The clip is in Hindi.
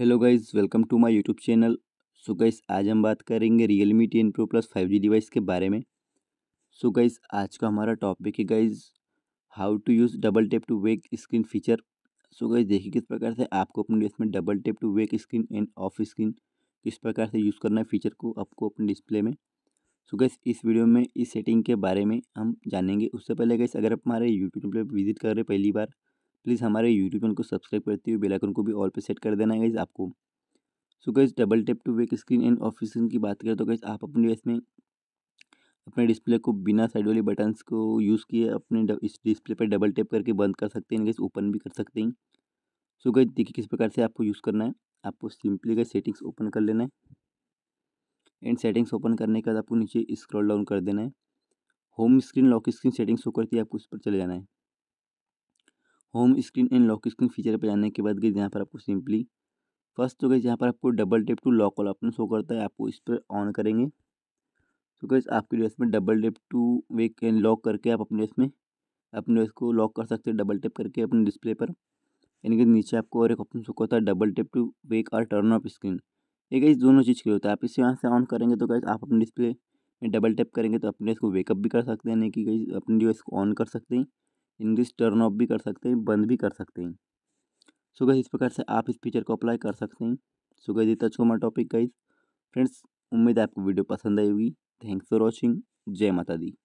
hello guys welcome to my YouTube channel so guys आज हम बात करेंगे Realme ten pro plus five G device के बारे में सो so गाइज़ आज का हमारा टॉपिक है guys how to use double tap to wake screen feature so guys देखिए किस प्रकार से आपको अपने डिस्प्ले में double tap to wake screen and off screen किस प्रकार से यूज़ करना है फीचर को आपको अपने डिस्प्ले में सो so गाइस इस वीडियो में इस सेटिंग के बारे में हम जानेंगे उससे पहले गाइस अगर आप हमारे यूट्यूब पर विजिट कर रहे पहली बार प्लीज़ हमारे यूट्यूब चैनल को सब्सक्राइब करते हुए बेलाइकन को भी ऑल पर सेट कर देना है आपको so guys double tap to wake screen and off screen की बात करें तो गैस आप अपने इसमें अपने डिस्प्ले को बिना साइड वाले बटन्स को यूज़ किए अपने इस डिस्प्ले पर डबल टैप करके बंद कर सकते हैं गैस ओपन भी कर सकते हैं सो गई देखिए किस प्रकार से आपको यूज़ करना है आपको सिंपली गए सेटिंग्स ओपन कर लेना है एंड सेटिंग्स ओपन करने के बाद आपको नीचे स्क्रॉल डाउन कर देना है home screen lock screen settings show करती है आपको उस पर चले जाना है home screen and lock screen feature पर जाने के बाद गई यहाँ पर आपको सिंपली फर्स्ट तो गई यहाँ पर आपको डबल टेप टू लॉक वाला ऑप्शन शो करता है आपको इस पर ऑन करेंगे तो गई आपके डिवाइस में डबल टेप टू वे कैन लॉक करके आप अपने इसमें अपने डिवाइस को लॉक कर सकते हैं डबल टेप करके अपने डिस्प्ले पर यानी कि नीचे आपको और एक ऑप्शन शो करता है डबल टेप टू वेक और टर्न ऑफ स्क्रीन ये गैस दोनों चीज़ के लिए होता है आप इसे यहाँ से ऑन करेंगे तो गैस आप अपने डिस्प्ले में डबल टेप करेंगे तो अपने इसको वेकअप भी कर सकते हैं यानी कि गई अपने डिवाइस को ऑन कर सकते हैं इंग्लिश टर्न ऑफ भी कर सकते हैं बंद भी कर सकते हैं सो गई इस प्रकार से आप इस फीचर को अप्लाई कर सकते हैं सो गई ये टच हमारा टॉपिक गई फ्रेंड्स उम्मीद है आपको वीडियो पसंद आई होगी थैंक्स फॉर वॉचिंग जय माता दी